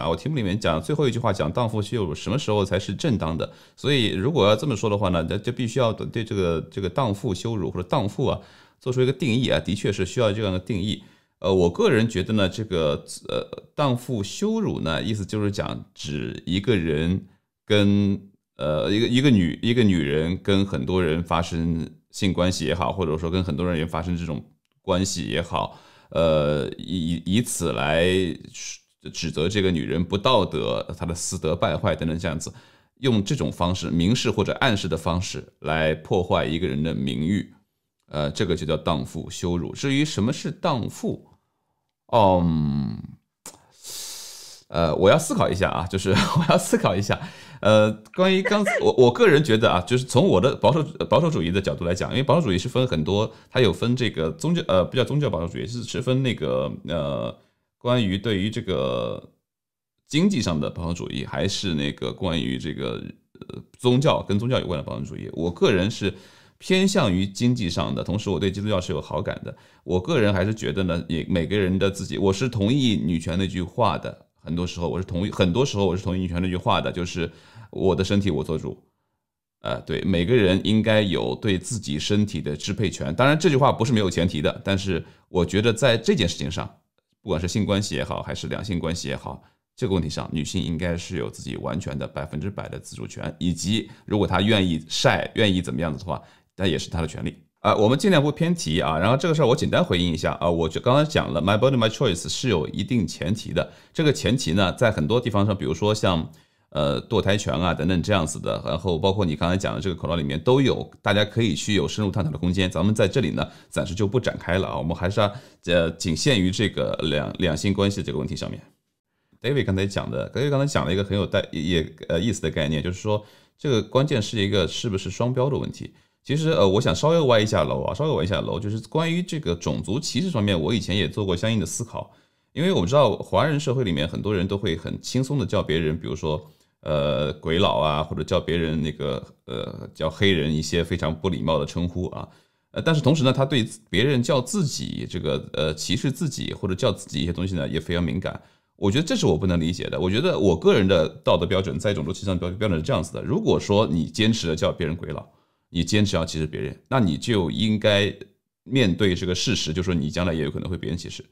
啊，我题目里面讲最后一句话，讲荡妇羞辱什么时候才是正当的？所以如果要这么说的话呢，那就必须要对这个这个荡妇羞辱或者荡妇啊做出一个定义啊，的确是需要这样的定义。呃，我个人觉得呢，这个呃荡妇羞辱呢，意思就是讲指一个人跟呃一个一个女一个女人跟很多人发生性关系也好，或者说跟很多人也发生这种关系也好，呃以以此来。指责这个女人不道德，她的私德败坏等等这样子，用这种方式明示或者暗示的方式来破坏一个人的名誉，呃，这个就叫荡妇羞辱。至于什么是荡妇，嗯，呃，我要思考一下啊，就是 我要思考一下，呃，关于刚我我个人觉得啊，就是从我的保守保守主义的角度来讲，因为保守主义是分很多，它有分这个宗教呃不叫宗教保守主义，是是分那个呃。关于对于这个经济上的保守主义，还是那个关于这个呃宗教跟宗教有关的保守主义，我个人是偏向于经济上的。同时，我对基督教是有好感的。我个人还是觉得呢，也每个人的自己，我是同意女权那句话的。很多时候，我是同意，很多时候我是同意女权那句话的，就是我的身体我做主。呃，对，每个人应该有对自己身体的支配权。当然，这句话不是没有前提的。但是，我觉得在这件事情上。不管是性关系也好，还是两性关系也好，这个问题上，女性应该是有自己完全的百分之百的自主权，以及如果她愿意晒、愿意怎么样子的话，那也是她的权利啊。我们尽量不偏题啊。然后这个事儿我简单回应一下啊，我就刚才讲了，my body my choice 是有一定前提的，这个前提呢，在很多地方上，比如说像。呃，堕胎权啊，等等这样子的，然后包括你刚才讲的这个口罩里面都有，大家可以去有深入探讨的空间。咱们在这里呢，暂时就不展开了啊。我们还是要呃，仅限于这个两两性关系这个问题上面。David 刚才讲的，David 刚才讲了一个很有带也呃意思的概念，就是说这个关键是一个是不是双标的问题。其实呃，我想稍微歪一下楼啊，稍微歪一下楼，就是关于这个种族歧视方面，我以前也做过相应的思考，因为我们知道华人社会里面很多人都会很轻松的叫别人，比如说。呃，鬼佬啊，或者叫别人那个，呃，叫黑人一些非常不礼貌的称呼啊，呃，但是同时呢，他对别人叫自己这个，呃，歧视自己或者叫自己一些东西呢，也非常敏感。我觉得这是我不能理解的。我觉得我个人的道德标准，在种族歧视上标标准是这样子的：如果说你坚持要叫别人鬼佬，你坚持要歧视别人，那你就应该面对这个事实，就说你将来也有可能会被别人歧视。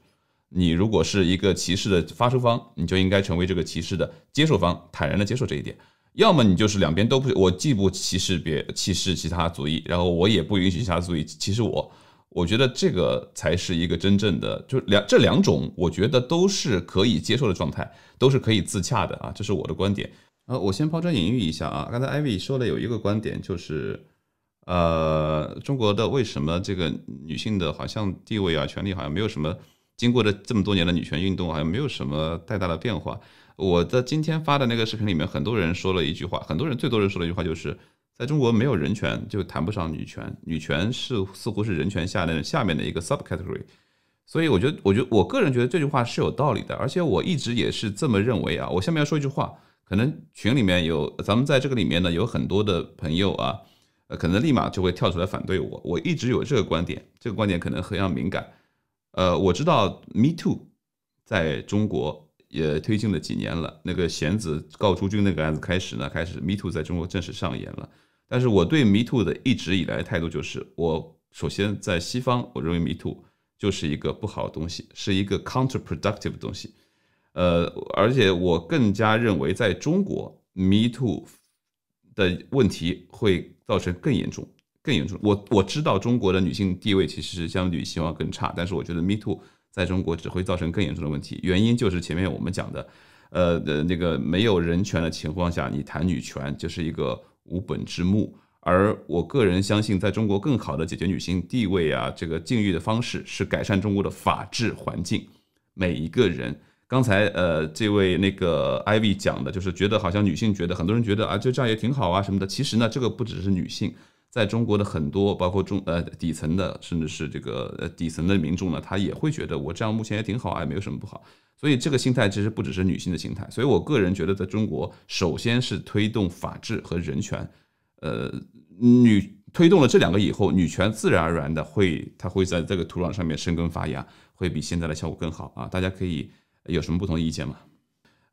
你如果是一个歧视的发出方，你就应该成为这个歧视的接受方，坦然的接受这一点。要么你就是两边都不，我既不歧视别歧视其他族裔，然后我也不允许其他族裔歧视我。我觉得这个才是一个真正的，就两这两种，我觉得都是可以接受的状态，都是可以自洽的啊。这是我的观点啊。我先抛砖引玉一下啊。刚才艾薇说了有一个观点，就是呃，中国的为什么这个女性的好像地位啊、权利好像没有什么？经过了这么多年的女权运动，好像没有什么太大的变化。我在今天发的那个视频里面，很多人说了一句话，很多人最多人说了一句话就是，在中国没有人权，就谈不上女权。女权是似乎是人权下的下面的一个 subcategory。所以我觉得，我觉得我个人觉得这句话是有道理的，而且我一直也是这么认为啊。我下面要说一句话，可能群里面有咱们在这个里面呢有很多的朋友啊，呃，可能立马就会跳出来反对我。我一直有这个观点，这个观点可能很要敏感。呃，我知道 Me Too 在中国也推进了几年了。那个贤子告朱军那个案子开始呢，开始 Me Too 在中国正式上演了。但是我对 Me Too 的一直以来态度就是，我首先在西方，我认为 Me Too 就是一个不好的东西，是一个 counterproductive 的东西。呃，而且我更加认为，在中国 Me Too 的问题会造成更严重。更严重，我我知道中国的女性地位其实是相对希望更差，但是我觉得 Me Too 在中国只会造成更严重的问题，原因就是前面我们讲的，呃的那个没有人权的情况下，你谈女权就是一个无本之木，而我个人相信，在中国更好的解决女性地位啊这个境遇的方式是改善中国的法治环境。每一个人，刚才呃这位那个 Ivy 讲的就是觉得好像女性觉得很多人觉得啊就这样也挺好啊什么的，其实呢这个不只是女性。在中国的很多，包括中呃底层的，甚至是这个呃底层的民众呢，他也会觉得我这样目前也挺好啊，没有什么不好。所以这个心态其实不只是女性的心态。所以我个人觉得，在中国，首先是推动法治和人权，呃，女推动了这两个以后，女权自然而然的会，它会在这个土壤上面生根发芽，会比现在的效果更好啊。大家可以有什么不同意见吗？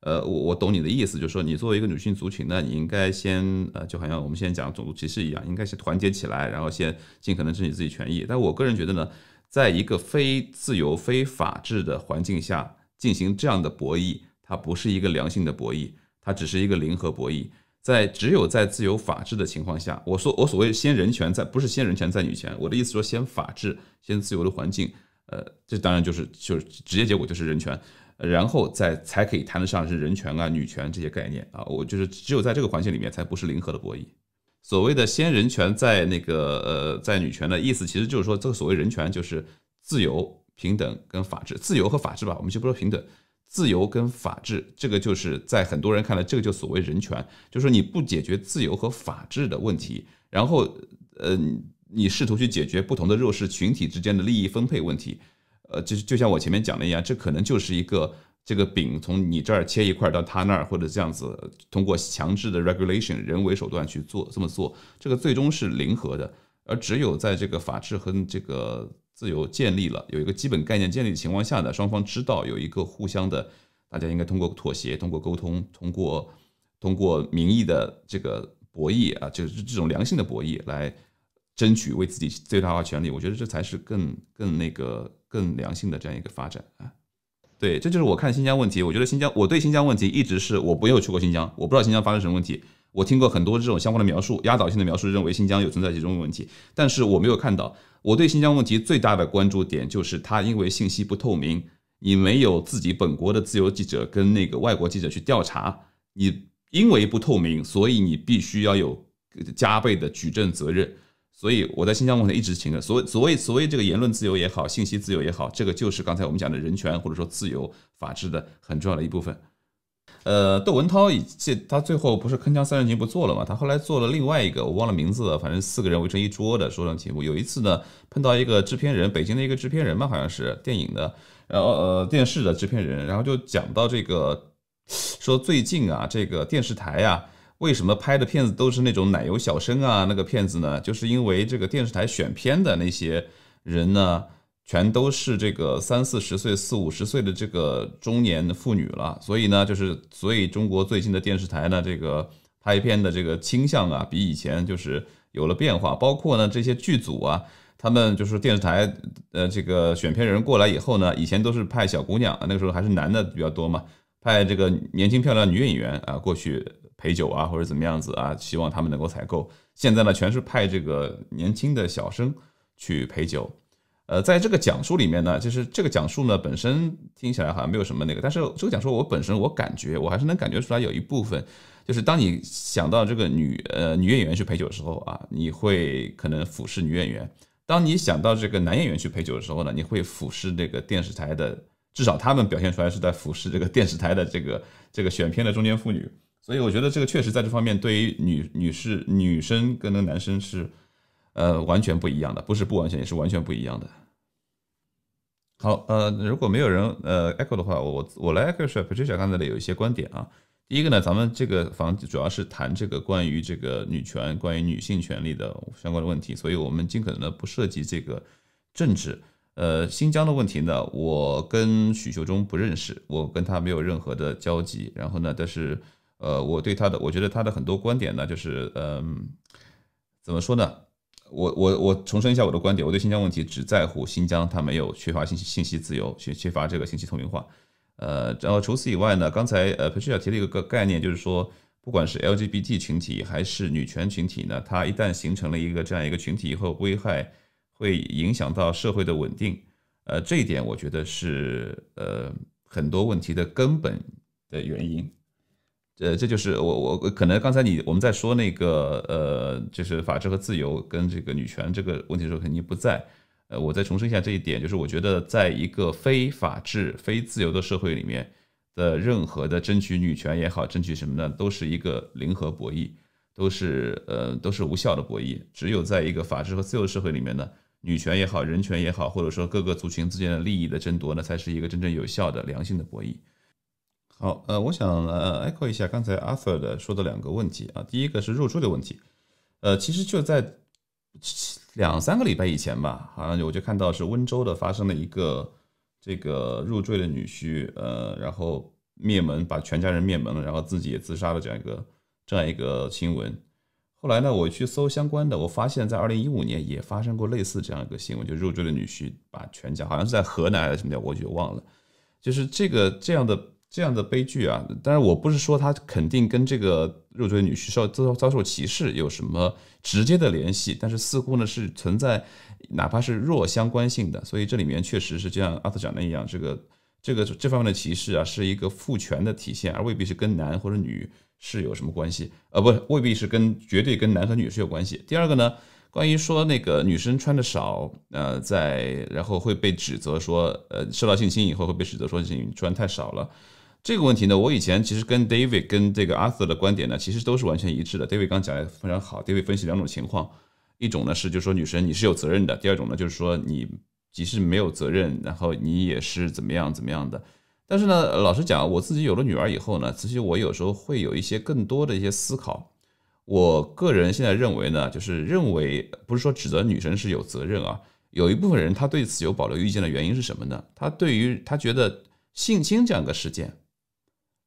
呃，我我懂你的意思，就是说你作为一个女性族群呢，你应该先呃，就好像我们先讲种族歧视一样，应该是团结起来，然后先尽可能争取自己权益。但我个人觉得呢，在一个非自由、非法制的环境下进行这样的博弈，它不是一个良性的博弈，它只是一个零和博弈。在只有在自由、法治的情况下，我说我所谓先人权在，不是先人权在女权，我的意思说先法治、先自由的环境，呃，这当然就是就是直接结果就是人权。然后再才可以谈得上是人权啊、女权这些概念啊，我就是只有在这个环境里面才不是零和的博弈。所谓的先人权在那个呃在女权的意思，其实就是说这个所谓人权就是自由、平等跟法治，自由和法治吧，我们就不说平等，自由跟法治这个就是在很多人看来这个就所谓人权，就是说你不解决自由和法治的问题，然后呃你试图去解决不同的弱势群体之间的利益分配问题。呃，就是就像我前面讲的一样，这可能就是一个这个饼从你这儿切一块到他那儿，或者这样子通过强制的 regulation 人为手段去做这么做，这个最终是零和的。而只有在这个法治和这个自由建立了，有一个基本概念建立的情况下呢，双方知道有一个互相的，大家应该通过妥协、通过沟通、通过通过民意的这个博弈啊，就是这种良性的博弈来。争取为自己最大化权利，我觉得这才是更更那个更良性的这样一个发展啊。对，这就是我看新疆问题。我觉得新疆，我对新疆问题一直是我没有去过新疆，我不知道新疆发生什么问题。我听过很多这种相关的描述，压倒性的描述认为新疆有存在集中问题，但是我没有看到。我对新疆问题最大的关注点就是它因为信息不透明，你没有自己本国的自由记者跟那个外国记者去调查，你因为不透明，所以你必须要有加倍的举证责任。所以我在新疆工作一直停着。所所谓所谓这个言论自由也好，信息自由也好，这个就是刚才我们讲的人权或者说自由、法治的很重要的一部分。呃，窦文涛这他最后不是《铿锵三人行》不做了嘛，他后来做了另外一个，我忘了名字，了，反正四个人围成一桌的说唱节目。有一次呢，碰到一个制片人，北京的一个制片人嘛，好像是电影的，然后呃电视的制片人，然后就讲到这个，说最近啊这个电视台呀。为什么拍的片子都是那种奶油小生啊？那个片子呢，就是因为这个电视台选片的那些人呢，全都是这个三四十岁、四五十岁的这个中年妇女了。所以呢，就是所以中国最近的电视台呢，这个拍片的这个倾向啊，比以前就是有了变化。包括呢这些剧组啊，他们就是电视台呃这个选片人过来以后呢，以前都是派小姑娘，那个时候还是男的比较多嘛，派这个年轻漂亮女演员啊过去。陪酒啊，或者怎么样子啊？希望他们能够采购。现在呢，全是派这个年轻的小生去陪酒。呃，在这个讲述里面呢，就是这个讲述呢，本身听起来好像没有什么那个，但是这个讲述我本身我感觉我还是能感觉出来有一部分，就是当你想到这个女呃女演员去陪酒的时候啊，你会可能俯视女演员；当你想到这个男演员去陪酒的时候呢，你会俯视这个电视台的，至少他们表现出来是在俯视这个电视台的这个这个选片的中间妇女。所以我觉得这个确实在这方面，对于女女士、女生跟那男生是，呃，完全不一样的，不是不完全，也是完全不一样的。好，呃，如果没有人呃 echo 的话，我我来 echo 一下 Patricia 刚才的有一些观点啊。第一个呢，咱们这个房主要是谈这个关于这个女权、关于女性权利的相关的问题，所以我们尽可能的不涉及这个政治。呃，新疆的问题呢，我跟许秀中不认识，我跟他没有任何的交集。然后呢，但是。呃，我对他的，我觉得他的很多观点呢，就是，嗯，怎么说呢？我我我重申一下我的观点，我对新疆问题只在乎新疆，它没有缺乏信息信息自由，缺缺乏这个信息透明化。呃，然后除此以外呢，刚才呃，裴旭晓提了一个个概念，就是说，不管是 LGBT 群体还是女权群体呢，它一旦形成了一个这样一个群体以后，危害会影响到社会的稳定。呃，这一点我觉得是呃很多问题的根本的原因。呃，这就是我我可能刚才你我们在说那个呃，就是法治和自由跟这个女权这个问题的时候，肯定不在。呃，我再重申一下这一点，就是我觉得在一个非法治、非自由的社会里面的任何的争取女权也好，争取什么呢，都是一个零和博弈，都是呃都是无效的博弈。只有在一个法治和自由的社会里面呢，女权也好，人权也好，或者说各个族群之间的利益的争夺呢，才是一个真正有效的、良性的博弈。好，呃，我想呃，echo 一下刚才 Arthur 的说的两个问题啊。第一个是入赘的问题，呃，其实就在两三个礼拜以前吧，好像我就看到是温州的发生了一个这个入赘的女婿，呃，然后灭门，把全家人灭门，了，然后自己也自杀了这样一个这样一个新闻。后来呢，我去搜相关的，我发现，在二零一五年也发生过类似这样一个新闻，就入赘的女婿把全家好像是在河南还是什么地我就忘了，就是这个这样的。这样的悲剧啊，当然我不是说他肯定跟这个入赘女婿受遭遭受歧视有什么直接的联系，但是似乎呢是存在哪怕是弱相关性的。所以这里面确实是就像阿特讲的一样，这个这个这方面的歧视啊是一个父权的体现，而未必是跟男或者女是有什么关系，呃，不，未必是跟绝对跟男和女是有关系。第二个呢，关于说那个女生穿的少，呃，在然后会被指责说，呃，受到性侵以后会被指责说你穿太少了。这个问题呢，我以前其实跟 David 跟这个 Arthur 的观点呢，其实都是完全一致的。David 刚讲的非常好，David 分析两种情况，一种呢是就是说女生你是有责任的，第二种呢就是说你即使没有责任，然后你也是怎么样怎么样的。但是呢，老实讲，我自己有了女儿以后呢，其实我有时候会有一些更多的一些思考。我个人现在认为呢，就是认为不是说指责女生是有责任啊，有一部分人他对此有保留意见的原因是什么呢？他对于他觉得性侵这样一个事件。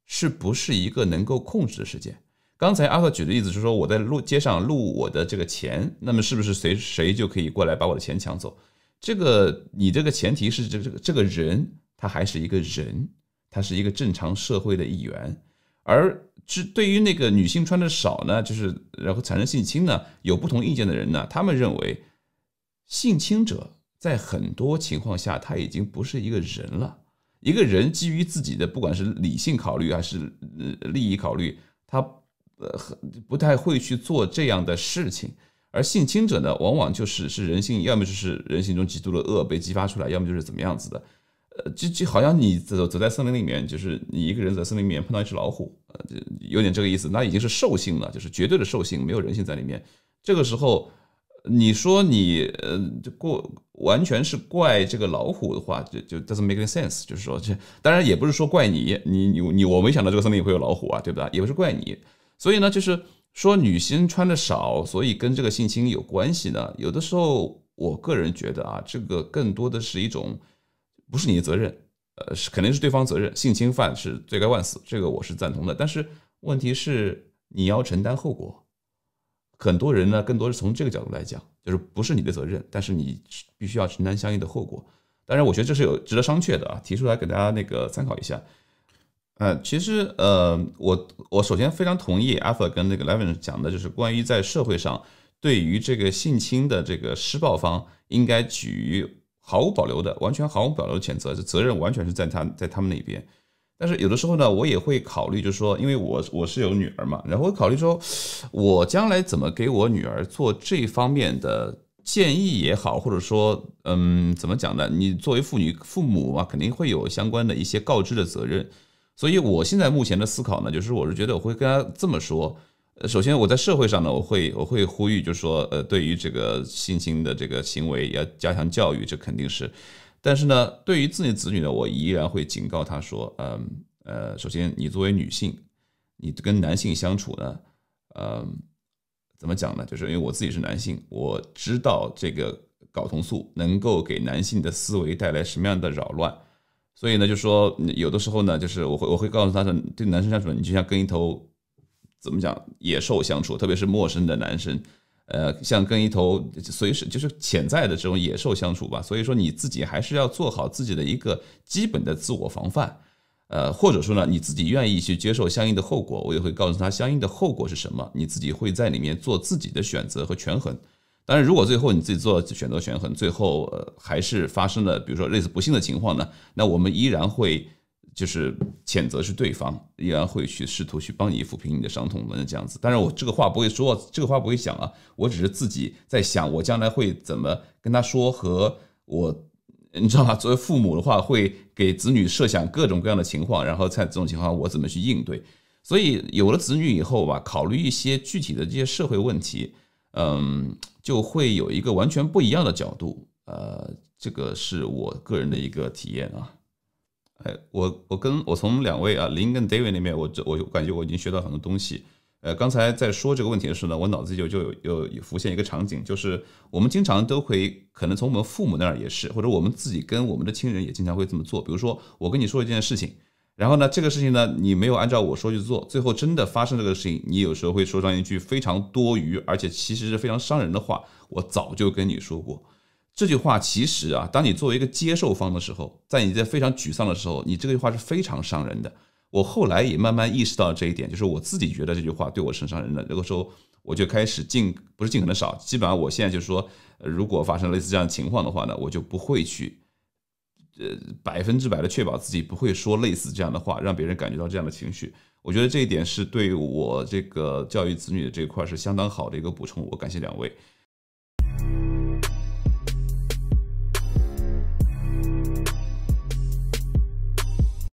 是不是一个能够控制的事件？刚才阿克举的例子是说，我在路街上录我的这个钱，那么是不是谁谁就可以过来把我的钱抢走？这个你这个前提是这个这个这个人他还是一个人，他是一个正常社会的一员。而只对于那个女性穿的少呢，就是然后产生性侵呢，有不同意见的人呢，他们认为性侵者在很多情况下他已经不是一个人了。一个人基于自己的不管是理性考虑还是利益考虑，他呃不太会去做这样的事情，而性侵者呢，往往就是是人性，要么就是人性中极度的恶被激发出来，要么就是怎么样子的，呃，就就好像你走走在森林里面，就是你一个人在森林里面碰到一只老虎，呃，有点这个意思，那已经是兽性了，就是绝对的兽性，没有人性在里面，这个时候。你说你呃，过完全是怪这个老虎的话，就就 Doesn't make any sense。就是说，这当然也不是说怪你，你你你，我没想到这个森林里会有老虎啊，对不对？也不是怪你，所以呢，就是说女性穿的少，所以跟这个性侵有关系呢。有的时候，我个人觉得啊，这个更多的是一种不是你的责任，呃，是肯定是对方责任。性侵犯是罪该万死，这个我是赞同的。但是问题是你要承担后果。很多人呢，更多是从这个角度来讲，就是不是你的责任，但是你必须要承担相应的后果。当然，我觉得这是有值得商榷的啊，提出来给大家那个参考一下。呃，其实呃，我我首先非常同意阿法跟那个莱文讲的，就是关于在社会上对于这个性侵的这个施暴方，应该给予毫无保留的、完全毫无保留的谴责，这责任完全是在他在他们那边。但是有的时候呢，我也会考虑，就是说，因为我我是有女儿嘛，然后考虑说，我将来怎么给我女儿做这方面的建议也好，或者说，嗯，怎么讲呢？你作为妇女父母嘛，肯定会有相关的一些告知的责任。所以，我现在目前的思考呢，就是我是觉得我会跟她这么说。首先，我在社会上呢，我会我会呼吁，就是说，呃，对于这个性侵的这个行为，要加强教育，这肯定是。但是呢，对于自己的子女呢，我依然会警告他说，嗯，呃，首先，你作为女性，你跟男性相处呢，嗯，怎么讲呢？就是因为我自己是男性，我知道这个睾酮素能够给男性的思维带来什么样的扰乱，所以呢，就说有的时候呢，就是我会我会告诉他说，对男生相处，你就像跟一头怎么讲野兽相处，特别是陌生的男生。呃，像跟一头随时就是潜在的这种野兽相处吧，所以说你自己还是要做好自己的一个基本的自我防范。呃，或者说呢，你自己愿意去接受相应的后果，我也会告诉他相应的后果是什么。你自己会在里面做自己的选择和权衡。当然，如果最后你自己做选择权衡，最后还是发生了，比如说类似不幸的情况呢，那我们依然会。就是谴责是对方，依然会去试图去帮你抚平你的伤痛的这样子。当然，我这个话不会说，这个话不会想啊。我只是自己在想，我将来会怎么跟他说，和我你知道吧？作为父母的话，会给子女设想各种各样的情况，然后在这种情况我怎么去应对。所以有了子女以后吧，考虑一些具体的这些社会问题，嗯，就会有一个完全不一样的角度。呃，这个是我个人的一个体验啊。哎，我我跟我从两位啊林跟 David 那边，我我就感觉我已经学到很多东西。呃，刚才在说这个问题的时候呢，我脑子里就就有浮现一个场景，就是我们经常都会可能从我们父母那儿也是，或者我们自己跟我们的亲人也经常会这么做。比如说，我跟你说一件事情，然后呢，这个事情呢你没有按照我说去做，最后真的发生这个事情，你有时候会说上一句非常多余，而且其实是非常伤人的话。我早就跟你说过。这句话其实啊，当你作为一个接受方的时候，在你在非常沮丧的时候，你这句话是非常伤人的。我后来也慢慢意识到这一点，就是我自己觉得这句话对我是很伤人的。那个时候我就开始尽不是尽可能少，基本上我现在就说，如果发生类似这样的情况的话呢，我就不会去，呃，百分之百的确保自己不会说类似这样的话，让别人感觉到这样的情绪。我觉得这一点是对我这个教育子女的这块是相当好的一个补充。我感谢两位。